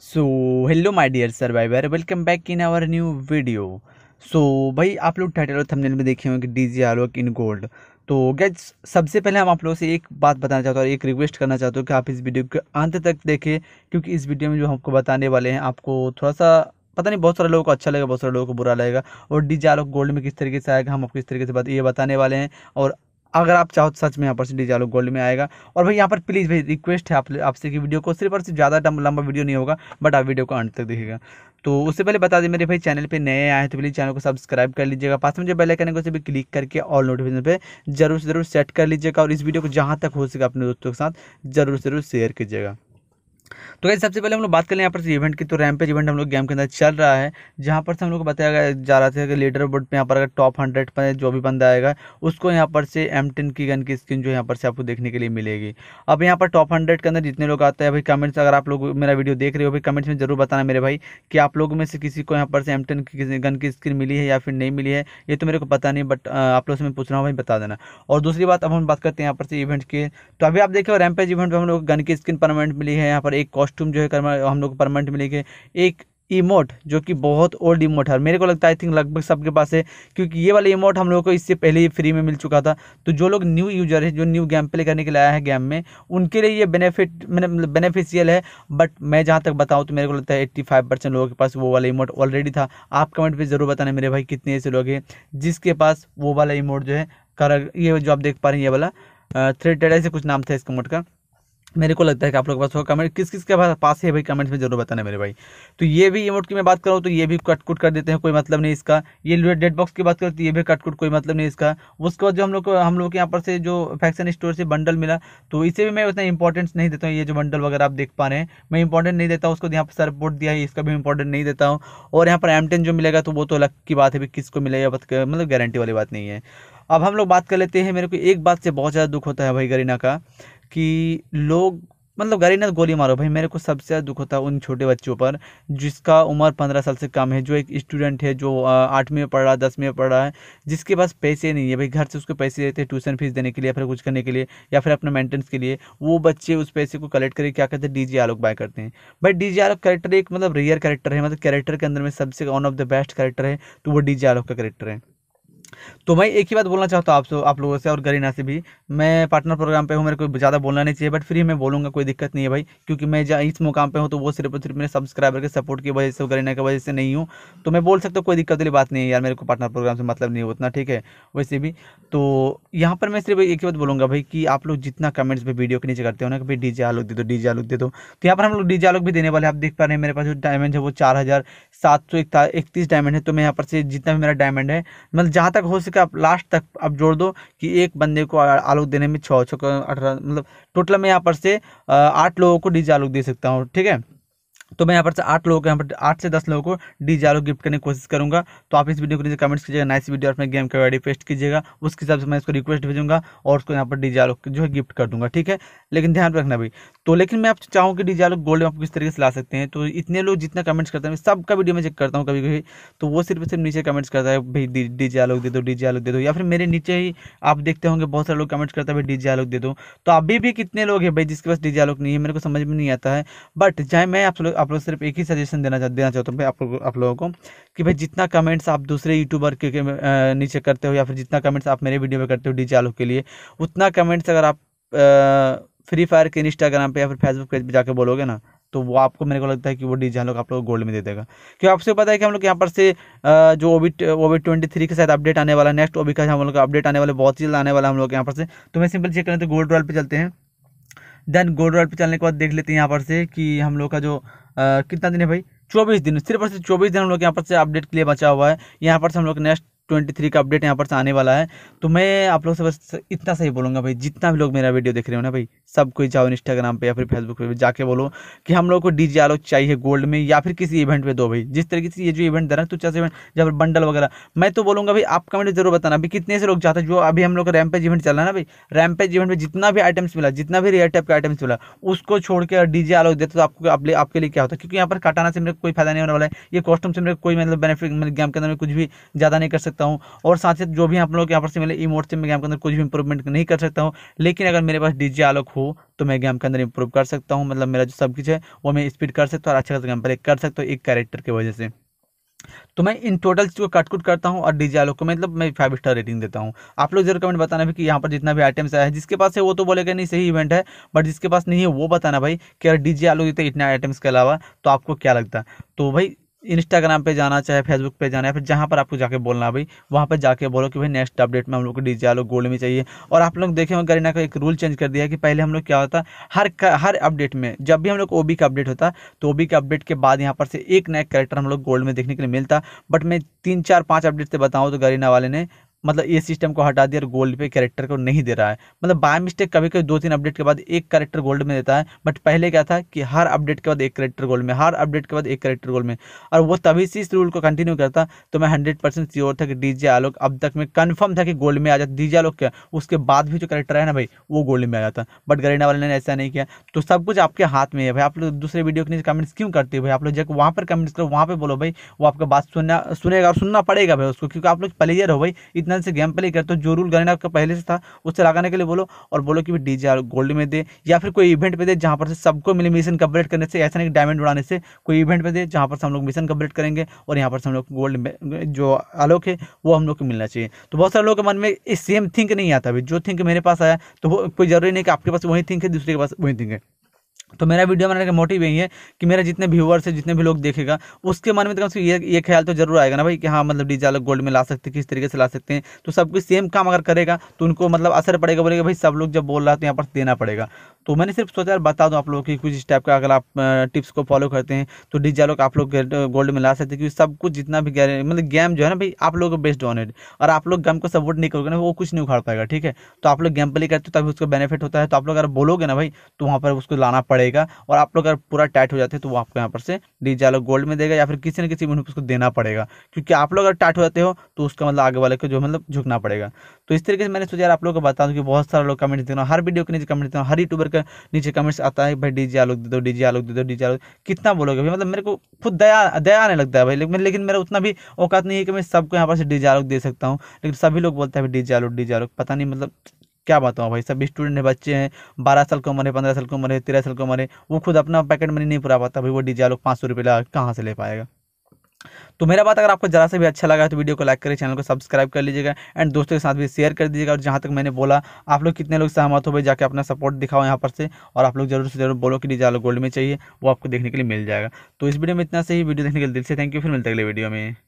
so hello my dear survivor welcome back in our new video so भाई आप लोग title और thumbnail में देखे होंगे D G R in gold तो गैज सबसे पहले हम आप लोगों से एक बात बताना चाहता हूँ और एक रिक्वेस्ट करना चाहता हूँ कि आप इस वीडियो के अंत तक देखें क्योंकि इस वीडियो में जो हमको बताने वाले हैं आपको थोड़ा सा पता नहीं बहुत सारे लोगों को अच्छा लगेगा बहुत सारे लोगों को बुरा लगेगा और डी जी गोल्ड में किस तरीके से आएगा हम आपको किस तरीके से बात ये बताने वाले हैं और अगर आप चाहो तो सच में यहाँ पर से डी गोल्ड में आएगा और भाई यहाँ पर प्लीज़ भाई रिक्वेस्ट है आप आपसे कि वीडियो को सिर्फ और सिर्फ ज़्यादा लंबा वीडियो नहीं होगा बट आप वीडियो को अंत तक देखेगा तो उससे पहले बता दें मेरे भाई चैनल पे नए आए हैं तो प्लीज़ चैनल को सब्सक्राइब कर लीजिएगा पास में जो बेल आइकन है उसे भी क्लिक करके ऑल नोटिफिकेशन पे जरूर से जरूर सेट कर लीजिएगा और इस वीडियो को जहाँ तक हो सके अपने दोस्तों के साथ जरूर से जरूर शेयर कीजिएगा तो कैसे सबसे पहले हम लोग बात करें यहाँ पर इवेंट की तो रैमपेज इवेंट हम लोग गेम के अंदर चल रहा है जहाँ पर से हम लोग को बताया जा रहा था कि लीडर बोर्ड पर यहाँ पर अगर टॉप हंड्रेड पर जो भी बंदा आएगा उसको यहाँ पर से एम टेन की गन की स्किन जो यहाँ पर से आपको देखने के लिए मिलेगी अब यहाँ पर टॉप हंड्रेड के अंदर जितने लोग आते हैं भाई कमेंट्स अगर आप लोग मेरा वीडियो देख रहे हो भाई कमेंट्स में जरूर बताना मेरे भाई कि आप लोगों में से किसी को यहाँ पर से एम टेन की गन की स्किन मिली है या फिर नहीं मिली है ये तो मेरे को पता नहीं बट आप लोग से मैं पूछ रहा हूँ भाई बता देना और दूसरी बात अब हम बात करते हैं यहाँ पर से इवेंट की तो अभी आप देखिए रैमपेज इवेंट में हम लोग गन की स्किन परमानेंट मिली है यहाँ पर एक कॉस्ट्यूम जो है हम लोग परमानेंट मिलेंगे एक इमोट जो कि बहुत ओल्ड इमोट है मेरे को लगता है आई थिंक लगभग सबके पास है क्योंकि ये वाला इमोट हम लोग को इससे पहले ही फ्री में मिल चुका था तो जो लोग न्यू यूजर है जो न्यू गेम प्ले करने के लिए आया है गेम में उनके लिए ये बेनिफिट मैंने बेनिफिशियल है बट मैं जहाँ तक बताऊँ तो मेरे को लगता है एट्टी फाइव परसेंट लोगों के पास वो वाला इमोट ऑलरेडी था आप कमेंट पर ज़रूर बताना मेरे भाई कितने ऐसे लोग हैं जिसके पास वो वाला इमोट जो है कर ये जो आप देख पा रहे हैं ये वाला थ्रेड ऐसे कुछ नाम था इस इमोट का मेरे को लगता है कि आप लोग के पास होगा कमेंट किस किस के पास है भाई कमेंट्स में जरूर बताना मेरे भाई तो ये भी इमोट की मैं बात करूँ तो ये भी कट कुट कर देते हैं कोई मतलब नहीं इसका ये डेड बॉक्स की बात करूँ तो ये भी कट कुट कोई मतलब नहीं इसका उसके बाद जो हम लोग को हम लोग के यहाँ पर से जो फैक्शन स्टोर से बंडल मिला तो इसे भी मैं उतना इंपॉर्टेंस नहीं देता हूँ ये जो बंडल वगैरह आप देख पा रहे हैं मैं इंपॉर्टेंट नहीं देता हूँ उसको यहाँ पर सपोर्ट दिया है इसका भी इंपॉर्टेंट नहीं देता हूँ और यहाँ पर एम जो मिलेगा तो वो तो अलग की बात है भी किसको मिलेगा मतलब गारंटी वाली बात नहीं है अब हम लोग बात कर लेते हैं मेरे को एक बात से बहुत ज़्यादा दुख होता है भाई गरीना का कि लोग मतलब गाड़ी ना तो गोली मारो भाई मेरे को सबसे ज़्यादा दुख होता है उन छोटे बच्चों पर जिसका उम्र पंद्रह साल से कम है जो एक स्टूडेंट है जो आठवीं में पढ़ रहा है दसवीं में पढ़ रहा है जिसके पास पैसे नहीं है भाई घर से उसको पैसे देते हैं ट्यूशन फीस देने के लिए या फिर कुछ करने के लिए या फिर अपने मेंटेनेंस के लिए वो बच्चे उस पैसे को कलेक्ट करके क्या करते हैं डी जी आलोक बाय करते हैं भाई डी जे आलोक करेक्टर एक मतलब रेयर करेक्टर है मतलब कैरेक्टर के अंदर में सबसे one of the best character है तो वो डी जे आलोक का करेक्टर है तो भाई एक ही बात बोलना चाहता हूँ आप आप लोगों से और गरीना से भी मैं पार्टनर प्रोग्राम पे हूँ मेरे को ज़्यादा बोलना नहीं चाहिए बट फिर मैं बोलूँगा कोई दिक्कत नहीं है भाई क्योंकि मैं इस मुकाम पे हूँ तो वो सिर्फ सिर्फ मेरे सब्सक्राइबर के सपोर्ट की वजह से गरीना की वजह से नहीं हूँ तो मैं बोल सकता हूँ कोई दिक्कत वाली बात नहीं है यार मेरे को पार्टनर प्रोग्राम से मतलब नहीं उतना ठीक है वैसे भी तो यहाँ पर मैं सिर्फ एक ही बात बोलूँगा भाई कि आप लोग जितना कमेंट्स भी वीडियो के नीचे करते हो ना कि भाई डी आलोक दे दो डी आलोक दे दो तो यहाँ पर हम लोग डी आलोक भी देने वाले आप देख पा रहे हैं मेरे पास जो डायमंड है वो चार हजार डायमंड है तो मैं यहाँ पर से जितना भी मेरा डायमंड है मतलब जहाँ तक हो सके आप लास्ट तक आप जोड़ दो कि एक बंदे को आलोक देने में छः छः अठारह मतलब टोटल मैं यहाँ पर से आठ लोगों को डीजे आलोक दे सकता हूँ ठीक है तो मैं यहाँ पर से आठ लोगों को यहाँ पर आठ से दस लोगों को डी जालो गिफ्ट करने की कोशिश करूँगा तो आप इस वीडियो को नीचे कमेंट्स कीजिएगा नाइस वीडियो और अपने गेम का वाइडी पेस्ट कीजिएगा उसके हिसाब से मैं इसको रिक्वेस्ट भेजूंगा और उसको यहाँ पर डी जालो जो है गिफ्ट कर दूँगा ठीक है लेकिन ध्यान रखना भाई तो लेकिन मैं आप चाहूँ कि डी जालो गोल्ड आप किस तरीके से ला सकते हैं तो इतने लोग जितना कमेंट्स करते हैं सबका वीडियो मैं चेक करता हूँ कभी कभी तो वो सिर्फ सिर्फ नीचे कमेंट्स करता है भाई डी जालोग दे दो डी जालोग दे दो या फिर मेरे नीचे ही आप देखते होंगे बहुत सारे लोग कमेंट्स करते हैं भाई डी जालोग दे दो तो अभी भी कितने लोग हैं भाई जिसके पास डी जालोग नहीं है मेरे को समझ में नहीं आता है बट चाहे मैं आप लोग आप लोग सिर्फ एक ही सजेशन देना चाह देना चाहता हूँ मैं आप लोग आप लोगों को कि भाई जितना कमेंट्स आप दूसरे यूट्यूबर के, के नीचे करते हो या फिर जितना कमेंट्स आप मेरे वीडियो में करते हो डी आलोक के लिए उतना कमेंट्स अगर आप फ्री फायर के इंस्टाग्राम पर या फिर फेसबुक पेज पर जाकर बोलोगे ना तो वो आपको मेरे को लगता है कि वो डीजे हम लोग आप लोग गोल्ड में दे देगा क्योंकि आपसे पता है कि हम लोग यहाँ पर से जो ओबी ओबी ट्वेंटी थ्री के साथ अपडेट आने वाला नेक्स्ट ओबी का हम लोग का अपडेट आने वाले बहुत जल्द आने वाला हम लोग यहाँ पर से तो मैं सिंपल चेक करें तो गोल्ड रॉयल पर चलते हैं देन गोल्ड रॉयल पर चलने के बाद देख लेते हैं यहाँ पर से कि हम लोग का जो कितना दिन है भाई चौबीस दिन सिर्फ और सिर्फ चौबीस दिन हम लोग यहाँ पर से अपडेट के लिए बचा हुआ है यहाँ पर से हम लोग नेक्स्ट ट्वेंटी थ्री का अपडेट यहाँ पर से आने वाला है तो मैं आप लोग से बस इतना सही बोलूँगा भाई जितना भी लोग मेरा वीडियो देख रहे हो ना भाई सब कोई जाओ इंस्टाग्राम पे या फिर फेसबुक पे जाके बोलो कि हम लोग को डी जी चाहिए गोल्ड में या फिर किसी इवेंट में दो भाई जिस तरीके से ये जो इवेंट दे रहा है तुच्छा इवेंट या फिर बंडल वगैरह मैं तो बोलूँगा भाई आप कमेंट जरूर बताना अभी कितने से लोग जाते हैं जो अभी हम लोग का रैमपेज इवेंट चल रहा है ना भाई रैम्पेज इवेंट में जितना भी आइटम्स मिला जितना भी रेयर टाइप का आइटम्स मिला उसको छोड़ के डी डीजे आलोक देते तो आपको आपके लिए क्या होता है क्योंकि यहाँ पर काटाना से मेरे कोई फायदा नहीं होने वाला है ये कॉस्ट्यूम से मेरे कोई मतलब बेनिफिट मतलब गेम के अंदर में कुछ भी ज़्यादा नहीं कर सकते सकता हूँ और साथ ही साथ जो भी आप लोग यहाँ पर से मिले इमोट से मैं गेम के अंदर कुछ भी इंप्रूवमेंट नहीं कर सकता हूँ लेकिन अगर मेरे पास डीजे आलोक हो तो मैं गेम के अंदर इंप्रूव कर सकता हूँ मतलब मेरा जो सब कुछ है वो मैं स्पीड कर सकता हूँ और अच्छा खासा गेम प्ले कर सकता हूँ एक कैरेक्टर की वजह से तो मैं इन टोटल चीज़ को कटकुट करता हूँ और डीजे आलोक को मतलब मैं फाइव स्टार रेटिंग देता हूँ आप लोग जरूर कमेंट बताना भाई कि यहाँ पर जितना भी आइटम्स आया है जिसके पास है वो तो बोलेगा नहीं सही इवेंट है बट जिसके पास नहीं है वो बताना भाई कि अगर डीजे आलोक देते इतने आइटम्स के अलावा तो आपको क्या लगता तो भाई इंस्टाग्राम पे जाना चाहे फेसबुक पे जाना या फिर जहाँ पर आपको जाके बोलना है भाई वहाँ पर जाके बोलो कि भाई नेक्स्ट अपडेट में हम लोग को डीजे आलो गोल्ड में चाहिए और आप लोग देखे होंगे करीना का एक रूल चेंज कर दिया कि पहले हम लोग क्या होता हर हर अपडेट में जब भी हम लोग ओबी का अपडेट होता तो ओबी के अपडेट के बाद यहाँ पर से एक नया कैरेक्टर हम लोग गोल्ड में देखने के लिए मिलता बट मैं तीन चार पाँच अपडेट से बताऊँ तो गरीना वाले ने मतलब ये सिस्टम को हटा दिया और गोल्ड पे कैरेक्टर को नहीं दे रहा है मतलब बाय मिस्टेक कभी कभी दो तीन अपडेट के बाद एक कैरेक्टर गोल्ड में देता है बट पहले क्या था कि हर अपडेट के बाद एक कैरेक्टर गोल्ड में हर अपडेट के बाद एक कैरेक्टर गोल्ड में और वो तभी से इस रूल को कंटिन्यू करता तो मैं हंड्रेड परसेंट श्योर था कि डीजे आलोक अब तक मैं कन्फर्म था कि गोल्ड में आ जाता डीजे आलोक क्या उसके बाद भी जो कैरेक्टर है ना भाई वो गोल्ड में आ जाता बट गरीना वाले ने ऐसा नहीं किया तो सब कुछ आपके हाथ में है भाई आप लोग दूसरे वीडियो के नीचे कमेंट्स क्यों करते हो भाई आप लोग जब वहाँ पर कमेंट्स करो वहाँ पर बोलो भाई वो आपका बात सुनना सुनेगा और सुनना पड़ेगा भाई उसको क्योंकि आप लोग प्लेयर हो भाई ओरिजिनल से गेम प्ले करते हो जो रूल गाने आपका पहले से था उससे लगाने के लिए बोलो और बोलो कि डी गोल्ड में दे या फिर कोई इवेंट पे दे जहाँ पर सबको मिले मिशन कंप्लीट करने से ऐसा नहीं डायमंड उड़ाने से कोई इवेंट पे दे जहाँ पर हम लोग मिशन कंप्लीट करेंगे और यहाँ पर हम लोग गोल्ड जो आलोक है वो हम लोग को मिलना चाहिए तो बहुत सारे लोगों के मन में सेम थिंक नहीं आता अभी जो थिंक मेरे पास आया तो कोई जरूरी नहीं कि आपके पास वही थिंक है दूसरे के पास वही थिंक है तो मेरा वीडियो बनाने का मोटिव यही है कि मेरे जितने व्यूवर्स है जितने भी लोग देखेगा उसके मन में तो कम से ये ये ख्याल तो जरूर आएगा ना भाई कि हाँ मतलब डीजे अलग गोल्ड में ला सकते किस तरीके से ला सकते हैं तो सब कुछ सेम काम अगर करेगा तो उनको मतलब असर पड़ेगा बोलेगा भाई सब लोग जब बोल रहा है तो यहाँ पर देना पड़ेगा तो मैंने सिर्फ सोचा बता दूँ आप लोगों की कुछ इस टाइप का अगर आप टिप्स को फॉलो करते हैं तो डीजे अलग आप लोग गोल्ड में ला सकते क्योंकि सब कुछ जितना भी मतलब गेम जो है ना भाई आप लोग बेस्ट ऑन इट और आप लोग गेम को सपोर्ट नहीं करोगे ना वो कुछ नहीं उखाड़ पाएगा ठीक है तो आप लोग गेम प्ले करते हो तभी उसका बेनिफिट होता है तो आप लोग अगर बोलोगे ना भाई तो वहाँ पर उसको लाना पड़ेगा पड़ेगा और आप लोग अगर पूरा टाइट हो जाते हैं तो वो आपको यहाँ पर से डिजालो गोल्ड में देगा या फिर किसी न किसी मिनट उसको देना पड़ेगा क्योंकि आप लोग अगर टाइट हो जाते हो तो उसका मतलब आगे वाले को जो मतलब झुकना पड़ेगा तो इस तरीके से मैंने सोचा आप लोग को बता दूँ कि बहुत सारे लोग कमेंट्स देना हर वीडियो के नीचे कमेंट देना हर यूट्यूबर के नीचे कमेंट्स आता है भाई डीजे आलोक दे दो डीजे आलोक दे दो डीजे आलोक कितना बोलोगे भाई मतलब मेरे को खुद दया दया आने लगता है भाई लेकिन लेकिन मेरा उतना भी औकात नहीं है कि मैं सबको यहाँ पर से डीजे आलोक दे सकता हूँ लेकिन सभी लोग बोलते हैं भाई डीजे आलोक डीजे आलोक पता नहीं मतलब क्या बताऊँ भाई सभी स्टूडेंट है बच्चे हैं बारह साल की उम्र है पंद्रह साल की उम्र है तेरह साल की उम्र है वो खुद अपना पैकेट मनी नहीं पूरा पाता भाई वो डीजे लोग पाँच सौ रुपये कहाँ से ले पाएगा तो मेरा बात अगर आपको जरा से भी अच्छा लगा तो वीडियो को लाइक करें चैनल को सब्सक्राइब कर लीजिएगा एंड दोस्तों के साथ भी शेयर कर दीजिएगा और जहाँ तक मैंने बोला आप लोग कितने लोग सहमत हो भाई जाके अपना सपोर्ट दिखाओ यहाँ पर से और आप लोग जरूर से जरूर बोलो कि डिजालो गोल्ड में चाहिए वो आपको देखने के लिए मिल जाएगा तो इस वीडियो में इतना सही वीडियो देखने के लिए दिल से थैंक यू फिर मिलते अगले वीडियो में